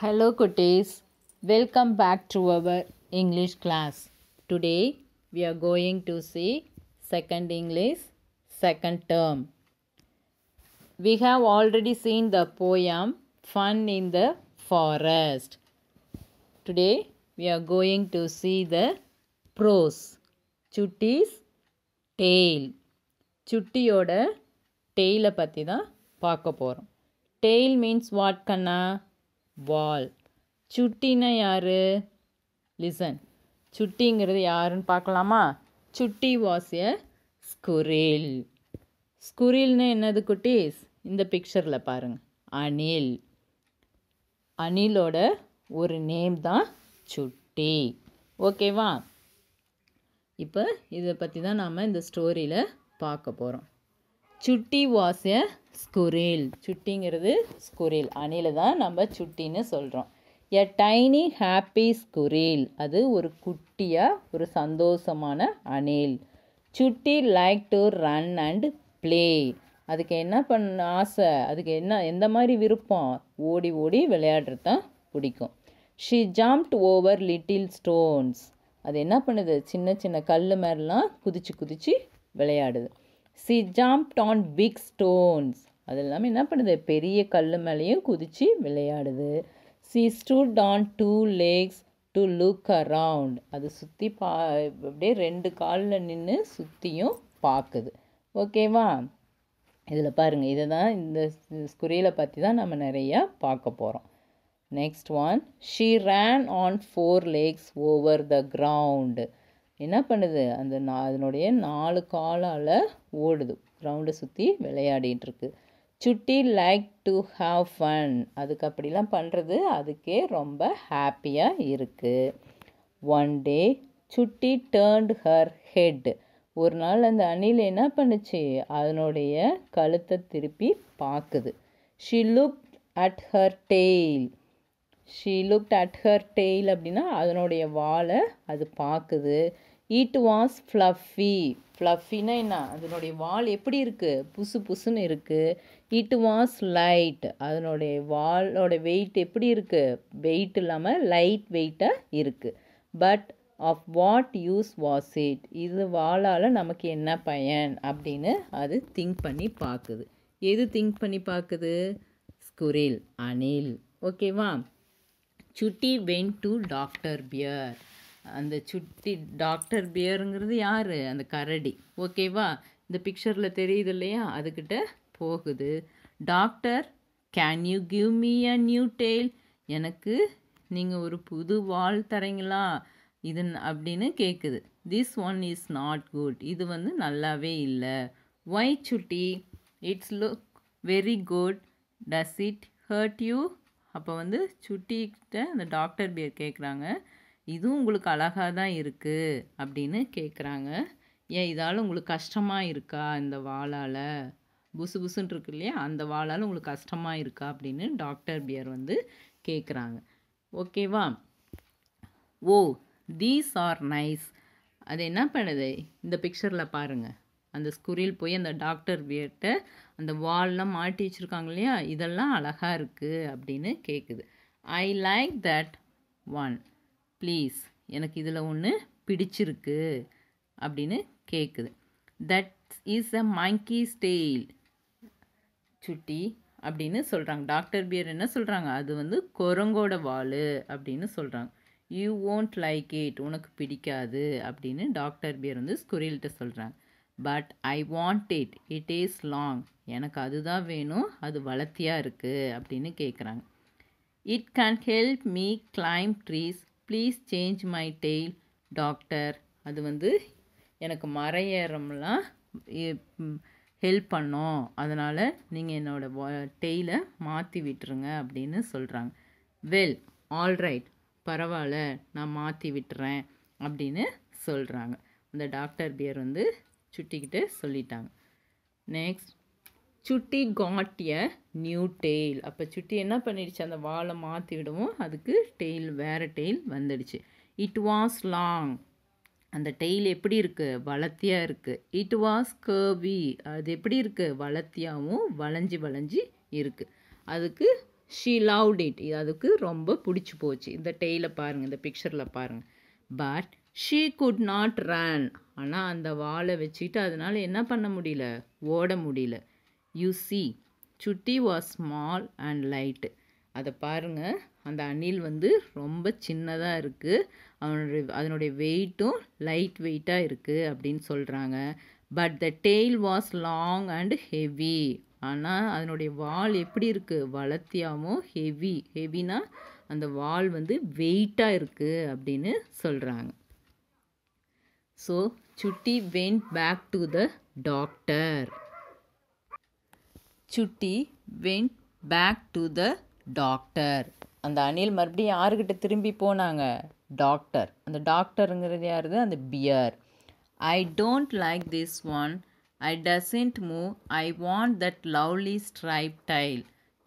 Hello, cuties. Welcome back to our English class. Today we are going to see second English, second term. We have already seen the poem Fun in the Forest. Today we are going to see the prose. Chutti's tail. சுட்டியோட oda tail தான் பார்க்க Tail means what? Kana? வால் சுட்டினா யார் listen சுட்டிங்கிறது யாருன்னு பார்க்கலாமா சுட்டி was a squirrel ஸ்குரில்னு என்னது குட்டீஸ் இந்த பிக்சரில் பாருங்கள் அணில் அணிலோட ஒரு நேம் தான் சுட்டி ஓகேவா இப்போ இதை பற்றி தான் நாம் இந்த ஸ்டோரியில் பார்க்க போகிறோம் சுட்டி வாஸ் எ ஸ்குரில் சுட்டிங்கிறது ஸ்குரில் அணில தான் நம்ம சுட்டின்னு சொல்கிறோம் எ டைனி ஹாப்பி ஸ்குரில் அது ஒரு குட்டியாக ஒரு சந்தோஷமான அணில் Chutti like to run and play அதுக்கு என்ன பண்ண ஆசை அதுக்கு என்ன எந்த மாதிரி விருப்பம் ஓடி ஓடி விளையாடுறது தான் பிடிக்கும் she jumped over little stones அது என்ன பண்ணுது சின்ன சின்ன கல் மாதிரிலாம் குதிச்சு குதிச்சு விளையாடுது she jumped on big stones அது இல்லாமல் என்ன பண்ணுது பெரிய கல் மேலேயும் குதித்து விளையாடுது she stood on two legs to look around அது சுற்றி பா அப்படியே ரெண்டு காலில் நின்று சுற்றியும் பார்க்குது ஓகேவா இதில் பாருங்கள் இதை தான் இந்த குறியில பற்றி தான் நம்ம நிறையா பார்க்க போகிறோம் next one she ran on four legs over the ground என்ன பண்ணுது அந்த நா அதனுடைய நாலு காலால் ஓடுது க்ரௌண்டை சுற்றி விளையாடிகிட்டு சுட்டி லைக் டு ஹாவ் ஃபன் அதுக்கு அப்படிலாம் பண்ணுறது அதுக்கே ரொம்ப ஹாப்பியாக இருக்குது ஒன் டே சுட்டி டேர்ன்ட் ஹர் ஹெட் ஒரு நாள் அந்த அணில் என்ன பண்ணுச்சு அதனுடைய கழுத்தை திருப்பி பார்க்குது she look at her tail she look at her tail அப்படின்னா அதனுடைய வாலை அது பார்க்குது இட் வாஸ் ஃப்ளஃபி ஃப்ளஃபின்னா என்ன அதனுடைய வால் எப்படி இருக்குது புசு புசுன்னு இருக்குது இட் வாஸ் லைட் அதனுடைய வாலோட வெயிட் எப்படி இருக்குது வெயிட் இல்லாமல் லைட் வெயிட்டாக இருக்குது but of what use was it இது வாழால் நமக்கு என்ன பயன் அப்படின்னு அது திங்க் பண்ணி பார்க்குது எது திங்க் பண்ணி பார்க்குது ஸ்குரில் அணில் ஓகேவா சுட்டி வென் டு டாக்டர் பியர் அந்த சுட்டி டாக்டர் பியருங்கிறது யார் அந்த கரடி ஓகேவா இந்த பிக்சரில் தெரியுது இல்லையா அதுக்கிட்ட போகுது doctor can you give me a new tail எனக்கு நீங்கள் ஒரு புது வால் தரீங்களா இது அப்படின்னு கேட்குது this one is not good இது வந்து நல்லாவே இல்லை why Chutti it's look very good does it hurt you அப்போ வந்து சுட்டிக்கிட்ட அந்த டாக்டர் பியர் கேட்குறாங்க இதுவும் உங்களுக்கு அழகாக தான் இருக்குது அப்படின்னு கேட்குறாங்க ஏன் இதால் உங்களுக்கு கஷ்டமாக இருக்கா இந்த வாழால் புசு புசுன்னு இருக்கு இல்லையா அந்த வாழால் உங்களுக்கு கஷ்டமாக இருக்கா அப்படின்னு டாக்டர் பியர் வந்து கேட்குறாங்க ஓகேவா ஓ தீஸ் ஆர் நைஸ் அது என்ன பண்ணுது இந்த பிக்சரில் பாருங்கள் அந்த ஸ்குரில் போய் அந்த டாக்டர் பியர்கிட்ட அந்த வால்லாம் மாட்டி வச்சுருக்காங்க இல்லையா இதெல்லாம் அழகாக இருக்குது அப்படின்னு கேட்குது I like that one please எனக்கு இதில் ஒன்று பிடிச்சிருக்கு அப்படின்னு கேட்குது that is a monkey style Chutti அப்படின்னு சொல்கிறாங்க டாக்டர் பியர் என்ன சொல்கிறாங்க அது வந்து குரங்கோட வால் அப்படின்னு சொல்கிறாங்க யூ ஓன்ட் லைக் இட் உனக்கு பிடிக்காது அப்படின்னு டாக்டர் பியர் வந்து ஸ்குரில்கிட்ட சொல்கிறாங்க but I want it it is long எனக்கு அதுதான் வேணும் அது வளர்த்தியாக இருக்குது அப்படின்னு கேட்குறாங்க it can help me climb trees please change my tail doctor அது வந்து எனக்கு மர ஹெல்ப் பண்ணோம் அதனால் நீங்கள் என்னோடய டெய்லை மாற்றி விட்டுருங்க அப்படின்னு சொல்கிறாங்க வெல் ஆல்ரைட் பரவாயில்ல நான் மாற்றி விட்டுறேன் அப்படின்னு சொல்கிறாங்க அந்த டாக்டர் பேர் வந்து சுட்டிக்கிட்டு சொல்லிட்டாங்க நெக்ஸ்ட் சுட்டி காட் எ நியூ டெய்ல் அப்போ சுட்டி என்ன பண்ணிடுச்சு அந்த வாழை மாற்றி விடவும் அதுக்கு டெய்ல் வேறு டெய்ல் வந்துடுச்சு இட் வாஸ் லாங் அந்த டெய்ல் எப்படி இருக்குது வளர்த்தியாக இருக்குது இட் வாஸ் கர்வி அது எப்படி இருக்குது வளர்த்தியாகவும் வளைஞ்சி வளைஞ்சி இருக்குது அதுக்கு ஷீ லவ்ட் இட் அதுக்கு ரொம்ப பிடிச்சி போச்சு இந்த டெய்லை பாருங்கள் இந்த பிக்சரில் பாருங்கள் but she could not run ஆனால் அந்த வாழை வச்சுக்கிட்டு அதனால் என்ன பண்ண முடியல ஓட முடியல you see Chutti was small and light அதை பாருங்கள் அந்த அணில் வந்து ரொம்ப சின்னதாக இருக்குது அவனுடைய அதனுடைய வெயிட்டும் லைட் வெயிட்டாக இருக்குது அப்படின்னு சொல்கிறாங்க but the tail was long and heavy ஆனால் அதனுடைய வால் எப்படி இருக்குது வளர்த்தியாகவும் ஹெவி ஹெவினா அந்த வால் வந்து வெயிட்டாக இருக்குது அப்படின்னு சொல்கிறாங்க so Chutti went back to the doctor Chutti went back to the doctor அந்த அணில் மறுபடியும் யாருக்கிட்ட திரும்பி போனாங்க டாக்டர் அந்த டாக்டருங்கிறது யாருது அந்த bear I don't like this one I doesn't move I want that lovely stripe tail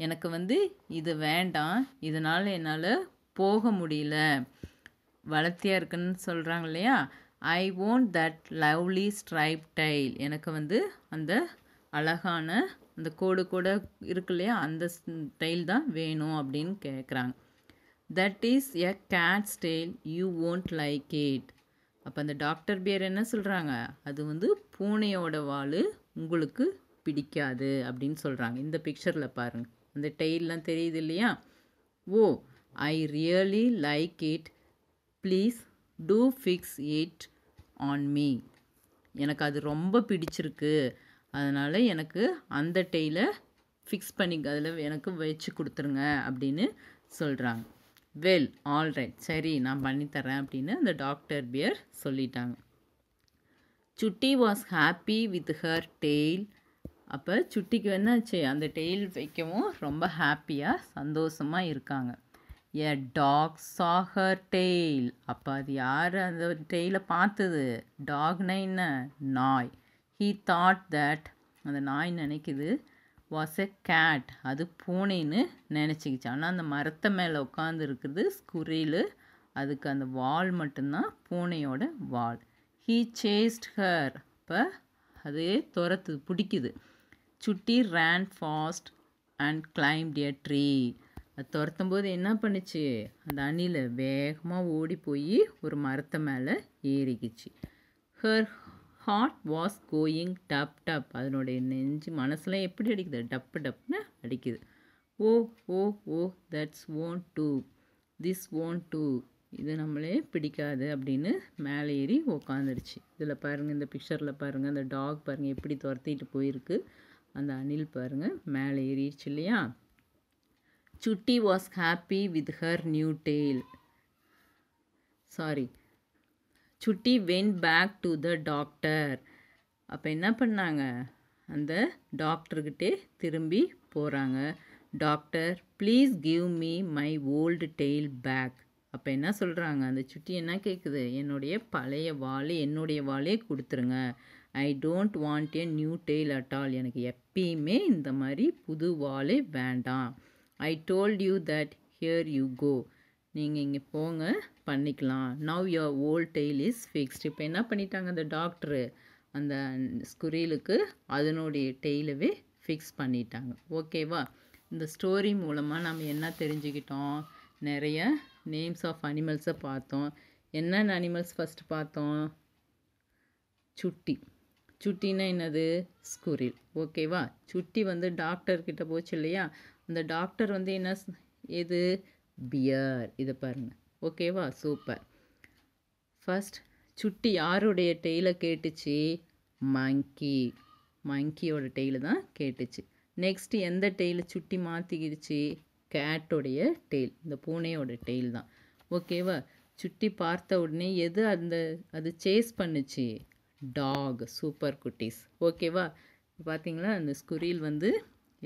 எனக்கு வந்து இது வேண்டாம் இதனால் என்னால் போக முடியல வளர்த்தியாக இருக்குன்னு சொல்கிறாங்க இல்லையா I want that lovely stripe tail எனக்கு வந்து அந்த அழகான அந்த கோடு கூட இருக்கு இல்லையா அந்த ஸ்டைல் தான் வேணும் அப்படின்னு கேட்குறாங்க that is a cat style you won't like it அப்போ அந்த டாக்டர் பேர் என்ன சொல்கிறாங்க அது வந்து பூனையோட வால் உங்களுக்கு பிடிக்காது அப்படின்னு சொல்கிறாங்க இந்த பிக்சரில் பாருங்கள் அந்த டெய்லாம் தெரியுது இல்லையா oh I really like it please do fix it on me எனக்கு அது ரொம்ப பிடிச்சிருக்கு அதனால் எனக்கு அந்த டெய்லை ஃபிக்ஸ் பண்ணி அதில் எனக்கு வச்சு கொடுத்துருங்க அப்படின்னு சொல்கிறாங்க வெல் ஆல்ரைட் சரி நான் பண்ணித்தரேன் அப்படின்னு அந்த டாக்டர் பியர் சொல்லிட்டாங்க Chutti was happy with her tail அப்போ சுட்டிக்கு வேணாச்சு அந்த டெய்ல் வைக்கவும் ரொம்ப ஹாப்பியாக சந்தோஷமாக இருக்காங்க a dog saw her tail அப்போ அது யார் அந்த டெய்லை பார்த்தது டாக்னா என்ன நாய் ஹீ தாட் தட் அந்த நாய் நினைக்குது வாஸ் எ கேட் அது பூனைன்னு நினச்சிக்கிச்சு ஆனால் அந்த மரத்தை மேலே உட்காந்து இருக்குது ஸ்குரிலு அதுக்கு அந்த வால் மட்டும்தான் பூனையோட வால் ஹீ சேஸ்ட் ஹர் இப்போ அது துரத்து பிடிக்குது Chutti ran fast and climb a tree அது துரத்தும் போது என்ன பண்ணுச்சு அந்த அணியில் வேகமாக ஓடி போய் ஒரு மரத்தை மேலே ஏறிக்குச்சு her heart was going dub dub அதனுடைய நெஞ்சு மனசுலாம் எப்படி அடிக்குது டப்பு டப்புன்னு அடிக்குது oh oh oh that's own too this own too இது நம்மளே பிடிக்காது அப்படின்னு மேலே ஏறி உக்காந்துருச்சு இதில் பாருங்கள் இந்த பிக்சரில் பாருங்கள் அந்த டாக் பாருங்கள் எப்படி துரத்திட்டு போயிருக்கு அந்த அணில் பாருங்கள் மேலே ஏறிடுச்சு இல்லையா Chutti was happy with her new tail sorry Chutti went back to the doctor அப்போ என்ன பண்ணாங்க அந்த டாக்டர்கிட்டே திரும்பி போகிறாங்க doctor please give me my old tail back அப்போ என்ன சொல்கிறாங்க அந்த சுட்டி என்ன கேட்குது என்னுடைய பழைய வாழை என்னுடைய வாழையே கொடுத்துருங்க I don't want a new tail at all எனக்கு எப்பயுமே இந்த மாதிரி புது வாழை வேண்டாம் I told you that here you go நீங்கள் இங்கே போங்க பண்ணிக்கலாம் now your old tail is fixed இப்போ என்ன பண்ணிட்டாங்க அந்த டாக்டரு அந்த ஸ்குரீலுக்கு அதனுடைய டெய்லவே ஃபிக்ஸ் பண்ணிட்டாங்க ஓகேவா இந்த ஸ்டோரி மூலமாக நம்ம என்ன தெரிஞ்சுக்கிட்டோம் நிறைய நேம்ஸ் ஆஃப் அனிமல்ஸை பார்த்தோம் என்னென்ன அனிமல்ஸ் ஃபஸ்ட்டு பார்த்தோம் சுட்டி சுட்டினா என்னது ஸ்குரில் ஓகேவா சுட்டி வந்து டாக்டர்கிட்ட போச்சு இல்லையா அந்த டாக்டர் வந்து என்ன எது பியர் இதை பாருங்கள் ஓகேவா சூப்பர் ஃபஸ்ட் சுட்டி யாருடைய டெய்லை கேட்டுச்சு மங்கி மங்கியோட டெய்லு தான் கேட்டுச்சு நெக்ஸ்ட் எந்த டெய்ல சுட்டி மாற்றிக்கிடுச்சு கேட்டோடைய டெய்ல் இந்த பூனையோட டெய்ல் தான் ஓகேவா சுட்டி பார்த்த உடனே எது அந்த அது சேஸ் பண்ணுச்சு டாக் சூப்பர் குட்டீஸ் ஓகேவா பார்த்தீங்களா அந்த ஸ்குரில் வந்து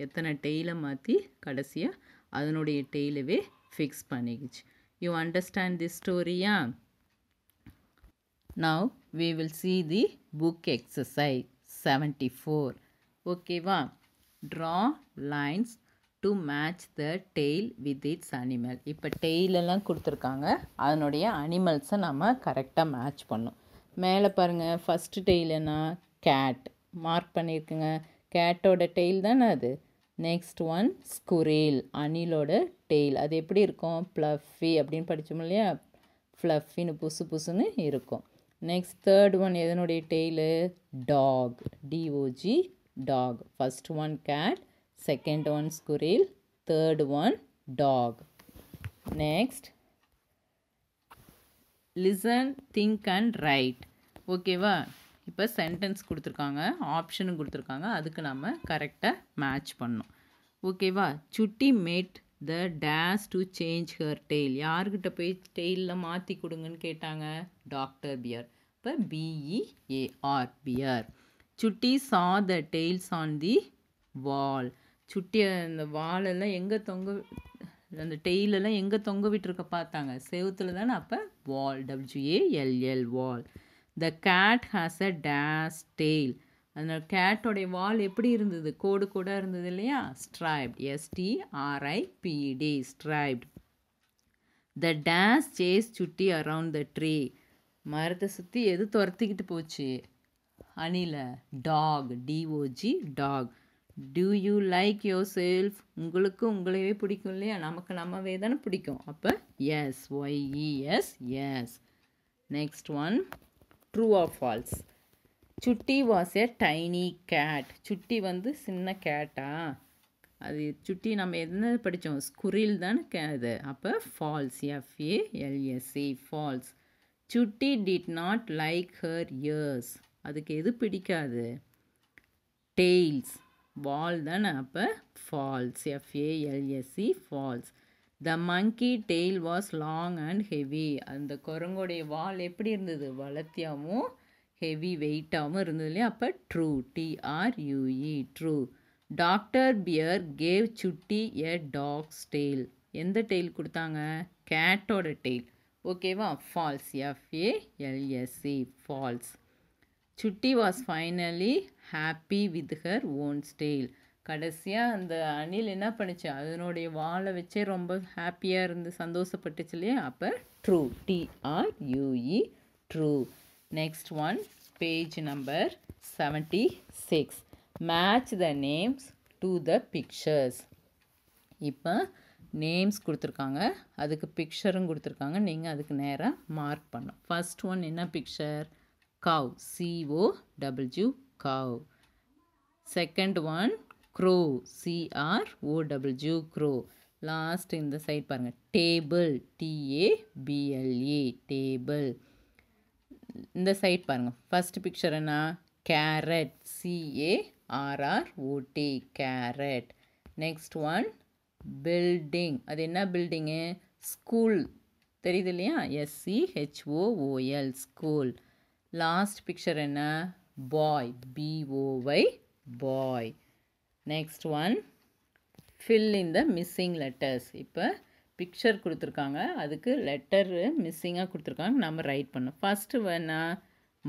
எத்தனை டெய்லை மாற்றி கடைசியாக அதனுடைய டெய்லவே ஃபிக்ஸ் பண்ணிக்கிச்சு யூ அண்டர்ஸ்டாண்ட் தி ஸ்டோரியா now we will see the book exercise seventy four ஓகேவா draw lines to match the tail with its animal இப்போ டெய்லெல்லாம் கொடுத்துருக்காங்க அதனுடைய அனிமல்ஸை நம்ம கரெக்டாக மேட்ச் பண்ணும் மேலே பாருங்கள் ஃபஸ்ட்டு டெய்லுன்னா கேட் மார்க் பண்ணியிருக்குங்க கேட்டோட டெய்ல் தானே அது நெக்ஸ்ட் ஒன் ஸ்குரேல் அணிலோட டெய்ல் அது எப்படி இருக்கும் ப்ளஃபி அப்படின்னு படித்தோம் இல்லையா ஃப்ளஃபின்னு புசு புசுன்னு இருக்கும் நெக்ஸ்ட் தேர்ட் ஒன் எதனுடைய tail dog D O G dog first one cat second one squirrel third one dog next listen think and write ஓகேவா இப்போ சென்டென்ஸ் கொடுத்துருக்காங்க ஆப்ஷனும் கொடுத்துருக்காங்க அதுக்கு நம்ம கரெக்டாக மேட்ச் பண்ணணும் ஓகேவா Chutti made the dash to change her tail யார்கிட்ட போய் டெய்லில் மாற்றி கொடுங்கன்னு கேட்டாங்க டாக்டர் பியர் இப்போ B E A R bear Chutti saw the tails on the வால் சுட்டி அந்த வாலெல்லாம் எங்கே தொங்க அந்த டெய்லெல்லாம் எங்கே தொங்க விட்டுருக்க பார்த்தாங்க செவத்தில் தானே அப்போ wall W A L L wall the cat has a dash tail அதனால் கேட்டோடைய வால் எப்படி இருந்தது கோடு கூட இருந்தது இல்லையா striped S T R I P D striped the dash chase Chutti around the tree மரத்தை சுற்றி எது துரத்திக்கிட்டு போச்சு அணில dog D O G dog do you like yourself உங்களுக்கு உங்களையே பிடிக்கும் இல்லையா நமக்கு நம்மவே தானே பிடிக்கும் அப்போ yes Y E S yes next one true or false Chutti was a tiny cat Chutti வந்து சின்ன கேட்டா அது சுட்டி நம்ம என்ன படித்தோம் ஸ்குரில் தானே கே இது அப்போ false F A L S C false Chutti did not like her ears அதுக்கு எது பிடிக்காது டெய்ல்ஸ் வால் தானே அப்போ false F A L S C false the monkey tail was long and heavy அந்த குரங்கோடைய வால் எப்படி இருந்தது வளர்த்தியாகவும் ஹெவி வெயிட்டாகவும் இருந்தது இல்லையா அப்போ true T R U E true doctor bear gave Chutti a dog's tail எந்த டெய்ல் கொடுத்தாங்க கேட்டோட டெய்ல் ஓகேவா false F A L S C false Chutti was finally happy with her own tail கடைசியாக அந்த அணில் என்ன பண்ணுச்சு அதனுடைய வாழை வச்சே ரொம்ப ஹாப்பியாக இருந்து சந்தோஷப்பட்டுச்சு இல்லையா அப்போ true T R U E e, true next one page number seventy six match the names to the pictures இப்போ நேம்ஸ் கொடுத்துருக்காங்க அதுக்கு பிக்சரும் கொடுத்துருக்காங்க நீங்கள் அதுக்கு நேராக மார்க் பண்ணும் ஃபஸ்ட் ஒன் என்ன picture cow C O W cow second one crow zoo crow last இந்த சைட் பாருங்கள் டேபிள் டிஏபிஎல்ஏ டேபிள் இந்த சைட் பாருங்கள் ஃபஸ்ட்டு பிக்சர் என்ன carrot C A R R O T carrot next one building அது என்ன பில்டிங்கு ஸ்கூல் தெரியுது இல்லையா எஸ்சிஹெச்ஓஓஎல் ஸ்கூல் லாஸ்ட் பிக்சர் என்ன boy B O Y boy next one fill in the missing letters இப்போ பிக்சர் கொடுத்துருக்காங்க அதுக்கு லெட்டரு மிஸ்ஸிங்காக கொடுத்துருக்காங்க நம்ம ரைட் பண்ணோம் ஃபஸ்ட்டு வேணா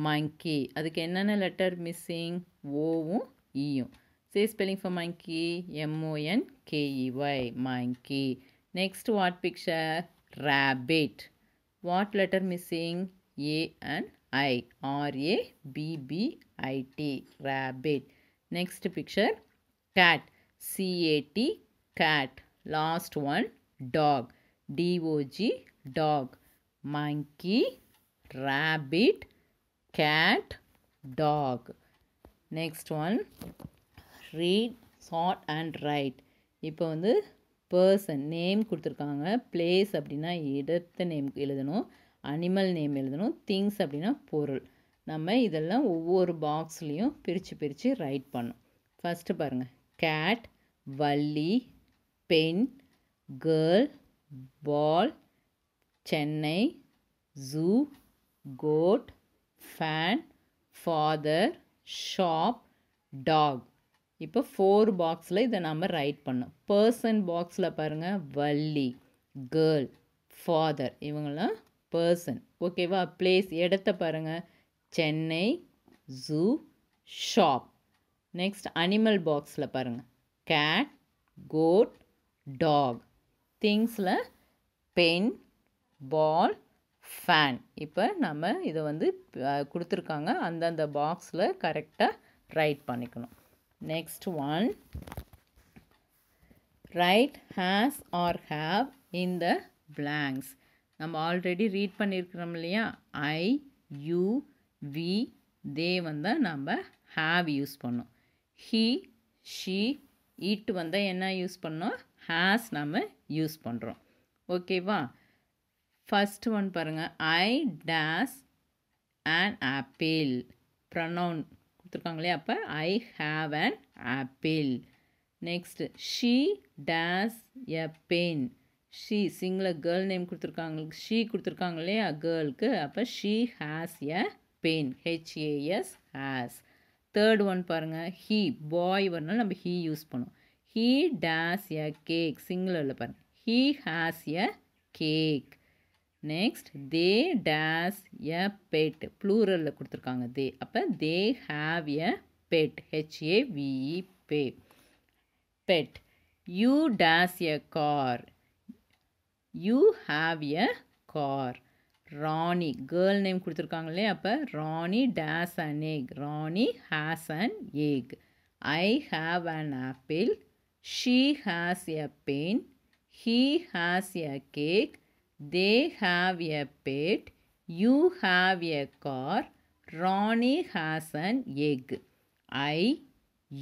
மங்கி அதுக்கு என்னென்ன லெட்டர் மிஸ்ஸிங் ஓவும் ஈயும் say spelling for monkey M O N K E Y monkey next what picture rabbit what letter missing A and I R A B B I T rabbit next picture cat C A T cat last one dog D O G dog monkey rabbit cat dog next one read sort and write இப்போ வந்து person name கொடுத்துருக்காங்க place அப்படின்னா இடத்த name எழுதணும் animal name எழுதணும் things அப்படின்னா பொருள் நம்ம இதெல்லாம் ஒவ்வொரு பாக்ஸ்லேயும் பிரித்து பிரித்து ரைட் பண்ணும் ஃபஸ்ட்டு பாருங்கள் கேட் வள்ளி பெண் girl ball Chennai zoo goat fan father shop dog இப்போ ஃபோர் பாக்ஸில் இதை நம்ம ரைட் பண்ணோம் பர்சன் பாக்ஸில் பாருங்கள் வள்ளி கேர்ள் ஃபாதர் இவங்களாம் பர்சன் ஓகேவா பிளேஸ் இடத்த பாருங்கள் Chennai zoo shop next animal பாக்ஸில் பாருங்கள் கேட் கோட் டாக் திங்ஸில் பென் பால் ஃபேன் இப்போ நம்ம இதை வந்து கொடுத்துருக்காங்க அந்தந்த பாக்ஸில் கரெக்டாக ரைட் பண்ணிக்கணும் next one write has or have in the blanks நம்ம ஆல்ரெடி ரீட் பண்ணியிருக்கிறோம் இல்லையா ஐ யூ வி தே வந்து நம்ம ஹாவ் யூஸ் பண்ணோம் ஹீ ஷீ இட் வந்தால் என்ன யூஸ் பண்ணோம் ஹேஸ் நாம் யூஸ் பண்ணுறோம் ஓகேவா ஃபஸ்ட் ஒன் பாருங்கள் I dash and apple pronoun கொடுத்துருக்காங்களே அப்போ I have and apple next she dash a pen she single girl name கொடுத்துருக்காங்க ஷீ கொடுத்துருக்காங்களே இல்லையா கேர்ளுக்கு அப்போ she has a pen H A S has third one பாருங்கள் ஹீ பாய் வரனால நம்ம ஹீ யூஸ் பண்ணுவோம் ஹீ டேஸ் எ கேக் சிங்குலரில் பாருங்கள் he has a cake next they dash a bed ப்ளூரலில் கொடுத்துருக்காங்க தே அப்போ they have a bed HA விஇ bay bed you dash a car you have a car Rani girl name கொடுத்துருக்காங்களே அப்போ Rani dash and egg Rani has and egg I have and apple she has a pen he has a cake they have a bed you have a car Rani has and egg I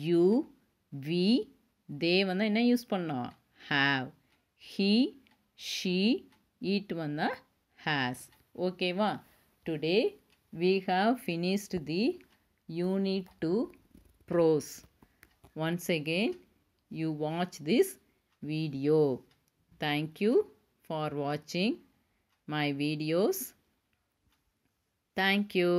you we they வந்தால் என்ன use பண்ணோம் have he she it வந்தால் has. Okay, va? Today we have finished the unit 2 prose. Once again, you watch this video. Thank you for watching my videos. Thank you.